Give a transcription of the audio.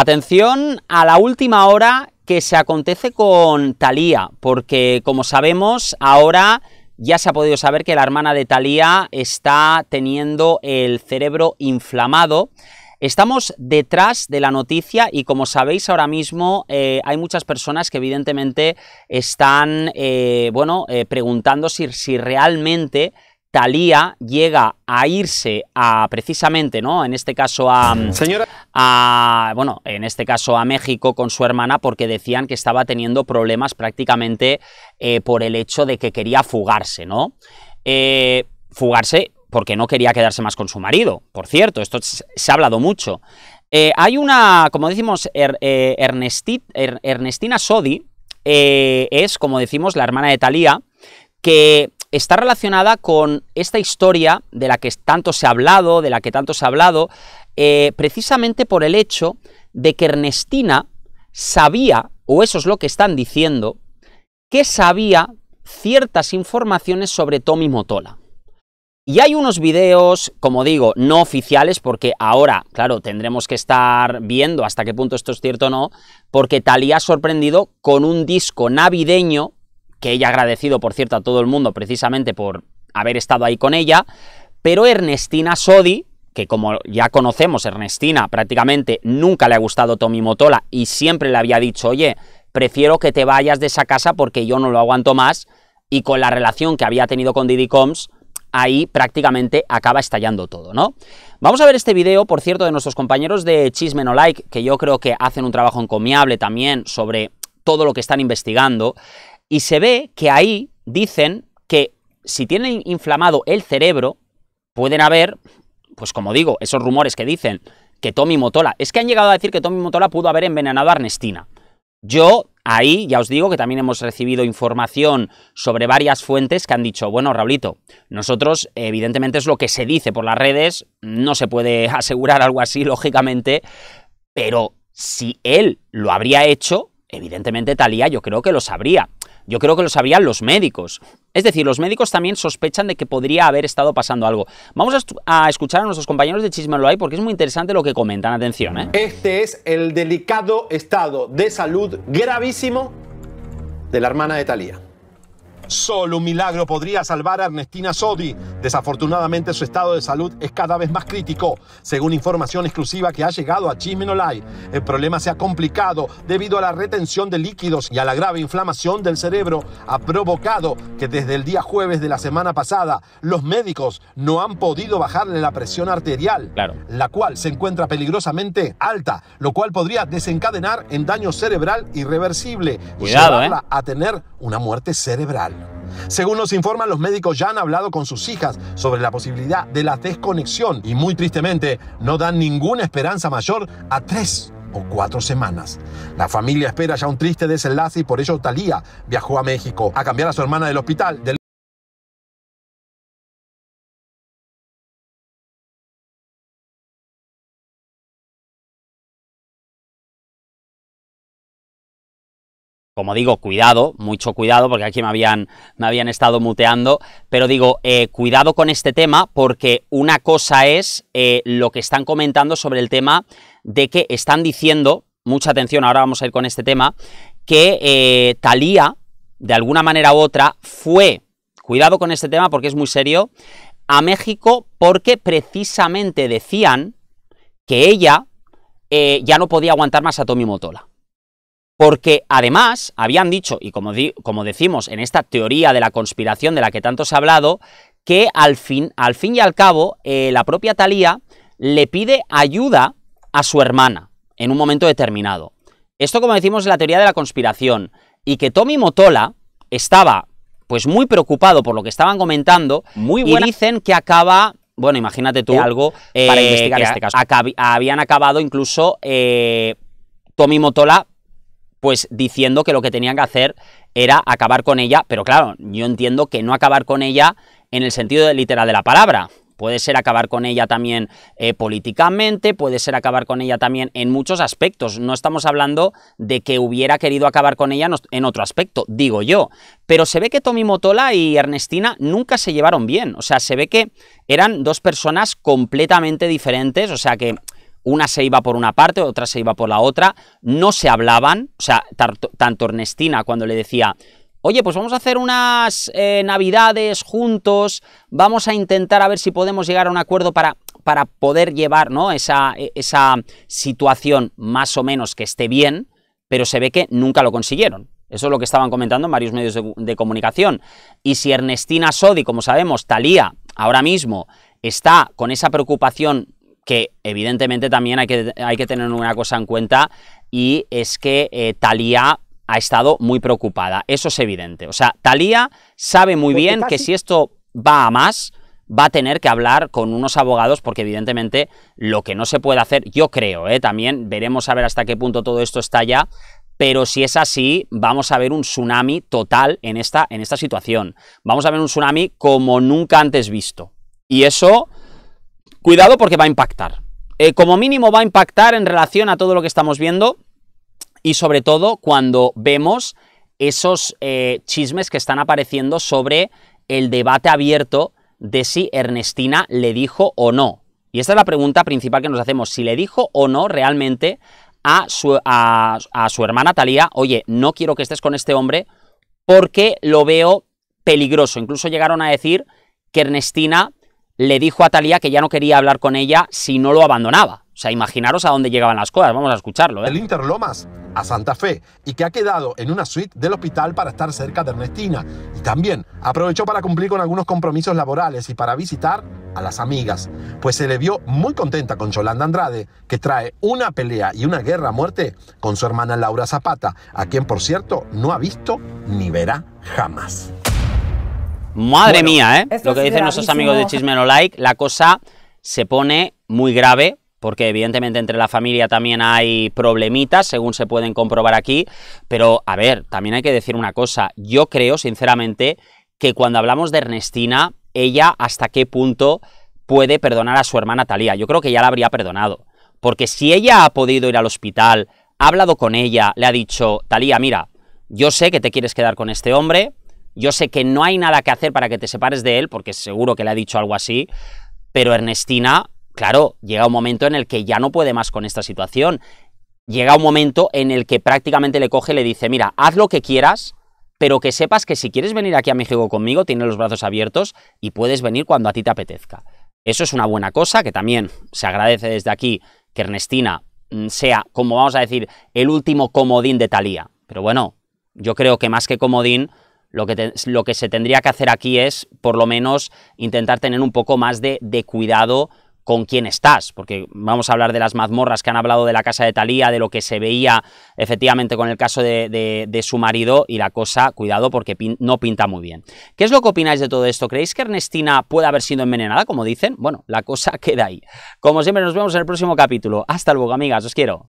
Atención a la última hora que se acontece con Talía, porque como sabemos, ahora ya se ha podido saber que la hermana de Talía está teniendo el cerebro inflamado. Estamos detrás de la noticia y como sabéis ahora mismo eh, hay muchas personas que evidentemente están eh, bueno, eh, preguntando si, si realmente Talía llega a irse a precisamente, ¿no? En este caso a, Señora. a bueno, en este caso a México con su hermana porque decían que estaba teniendo problemas prácticamente eh, por el hecho de que quería fugarse, ¿no? Eh, fugarse porque no quería quedarse más con su marido, por cierto, esto se ha hablado mucho. Eh, hay una, como decimos, Ernestina Sodi, es, como decimos, la hermana de Talía, que está relacionada con esta historia de la que tanto se ha hablado, de la que tanto se ha hablado, eh, precisamente por el hecho de que Ernestina sabía, o eso es lo que están diciendo, que sabía ciertas informaciones sobre Tommy Motola. Y hay unos videos, como digo, no oficiales, porque ahora, claro, tendremos que estar viendo hasta qué punto esto es cierto o no, porque Talía ha sorprendido con un disco navideño que ella ha agradecido, por cierto, a todo el mundo precisamente por haber estado ahí con ella, pero Ernestina Sodi, que como ya conocemos, Ernestina prácticamente nunca le ha gustado Tommy Motola y siempre le había dicho, oye, prefiero que te vayas de esa casa porque yo no lo aguanto más, y con la relación que había tenido con Didi Combs, ahí prácticamente acaba estallando todo, ¿no? Vamos a ver este video, por cierto, de nuestros compañeros de Chisme No Like, que yo creo que hacen un trabajo encomiable también sobre todo lo que están investigando. Y se ve que ahí dicen que si tienen inflamado el cerebro, pueden haber, pues como digo, esos rumores que dicen que Tommy Motola, es que han llegado a decir que Tommy Motola pudo haber envenenado a Ernestina. Yo ahí ya os digo que también hemos recibido información sobre varias fuentes que han dicho, bueno, Raulito, nosotros evidentemente es lo que se dice por las redes, no se puede asegurar algo así, lógicamente, pero si él lo habría hecho, evidentemente Talía yo creo que lo sabría. Yo creo que lo sabían los médicos. Es decir, los médicos también sospechan de que podría haber estado pasando algo. Vamos a, escuchar a nuestros compañeros de Chismeloay porque es muy interesante lo que comentan. Atención, ¿eh? Este es el delicado estado de salud gravísimo de la hermana de Talía. Solo un milagro podría salvar a Ernestina Sodi. Desafortunadamente su estado de salud es cada vez más crítico. Según información exclusiva que ha llegado a Chisminolay el problema se ha complicado debido a la retención de líquidos y a la grave inflamación del cerebro. Ha provocado que desde el día jueves de la semana pasada los médicos no han podido bajarle la presión arterial, la cual se encuentra peligrosamente alta, lo cual podría desencadenar en daño cerebral irreversible y llevarla ¿eh? a tener una muerte cerebral. Según nos informan, los médicos ya han hablado con sus hijas sobre la posibilidad de la desconexión y muy tristemente no dan ninguna esperanza mayor a tres o cuatro semanas. La familia espera ya un triste desenlace y por ello Talía viajó a México a cambiar a su hermana del hospital. como digo, cuidado, mucho cuidado, porque aquí me habían, me habían estado muteando, pero digo, eh, cuidado con este tema, porque una cosa es eh, lo que están comentando sobre el tema de que están diciendo, mucha atención, ahora vamos a ir con este tema, que eh, Thalía, de alguna manera u otra, fue, cuidado con este tema porque es muy serio, a México porque precisamente decían que ella ya no podía aguantar más a Tommy Motola porque además habían dicho, y como, como, decimos en esta teoría de la conspiración de la que tanto se ha hablado, que al fin, al fin y al cabo eh, la propia Thalía le pide ayuda a su hermana en un momento determinado. Esto, como decimos, es la teoría de la conspiración, y que Tommy Motola estaba pues muy preocupado por lo que estaban comentando, muy y dicen que acaba bueno, imagínate tú eh, algo para eh, investigar este caso. habían acabado incluso Tommy Motola pues diciendo que lo que tenían que hacer era acabar con ella, pero claro, yo entiendo que no acabar con ella en el sentido literal de la palabra. Puede ser acabar con ella también eh, políticamente, puede ser acabar con ella también en muchos aspectos. No estamos hablando de que hubiera querido acabar con ella en otro aspecto, digo yo. Pero se ve que Tommy Motola y Ernestina nunca se llevaron bien. O sea, se ve que eran dos personas completamente diferentes. O sea que una se iba por una parte, otra se iba por la otra, no se hablaban, o sea, tanto Ernestina cuando le decía, oye, pues vamos a hacer unas eh, navidades juntos, vamos a intentar a ver si podemos llegar a un acuerdo para, para poder llevar e, esa, situación más o menos que esté bien, pero se ve que nunca lo consiguieron. Eso es lo que estaban comentando en varios medios de, de comunicación. Y si Ernestina Sodi, como sabemos, Talía, ahora mismo está con esa preocupación que evidentemente también hay que, hay que tener una cosa en cuenta y es que eh, ha estado muy preocupada, eso es evidente. O sea, Talía sabe muy bien que si esto va a más, va a tener que hablar con unos abogados porque evidentemente lo que no se puede hacer, yo creo, ¿eh? también veremos a ver hasta qué punto todo esto está ya, pero si es así, vamos a ver un tsunami total en esta, en esta situación. Vamos a ver un tsunami como nunca antes visto. Y eso Cuidado porque va a impactar. Eh, como mínimo va a impactar en relación a todo lo que estamos viendo y sobre todo cuando vemos esos eh, chismes que están apareciendo sobre el debate abierto de si Ernestina le dijo o no. Y esta es la pregunta principal que nos hacemos, si le dijo o no realmente a su, a su hermana Talía, oye, no quiero que estés con este hombre porque lo veo peligroso. Incluso llegaron a decir que Ernestina le dijo a Talía que ya no quería hablar con ella si no lo abandonaba. O sea, imaginaros a dónde llegaban las cosas, vamos a escucharlo. ¿eh? Inter Lomas a Santa Fe y que ha quedado en una suite del hospital para estar cerca de Ernestina. Y también aprovechó para cumplir con algunos compromisos laborales y para visitar a las amigas, pues se le vio muy contenta con Yolanda Andrade, que trae una pelea y una guerra a muerte con su hermana Laura Zapata, a quien por cierto no ha visto ni verá jamás. Madre mía, ¿eh? Lo que dicen nuestros amigos de Chisme Like, la cosa se pone muy grave porque evidentemente entre la familia también hay problemitas, según se pueden comprobar aquí, pero a ver, también hay que decir una cosa, yo creo sinceramente que cuando hablamos de Ernestina, ella hasta qué punto puede perdonar a su hermana Talía, yo creo que ya la habría perdonado, porque si ella ha podido ir al hospital, ha hablado con ella, le ha dicho, Talía, mira, yo sé que te quieres quedar con este hombre, yo sé que no hay nada que hacer para que te separes de él, porque seguro que le ha dicho algo así, pero Ernestina, claro, llega un momento en el que ya no puede más con esta situación. Llega un momento en el que prácticamente le coge y le dice, mira, haz lo que quieras, pero que sepas que si quieres venir aquí a México conmigo, tienes los brazos abiertos y puedes venir cuando a ti te apetezca. Eso es una buena cosa, que también se agradece desde aquí que Ernestina mm, sea, como vamos a decir, el último comodín de Talía. Pero bueno, yo creo que más que comodín, lo que, lo que se tendría que hacer aquí es, por lo menos, intentar tener un poco más de, de cuidado con quién estás, porque vamos a hablar de las mazmorras que han hablado de la casa de Talía, de lo que se veía efectivamente con el caso de, su marido y la cosa, cuidado, porque no pinta muy bien. ¿Qué es lo que opináis de todo esto? ¿Creéis que Ernestina puede haber sido envenenada, como dicen? Bueno, la cosa queda ahí. Como siempre, nos vemos en el próximo capítulo. Hasta luego, amigas, os quiero.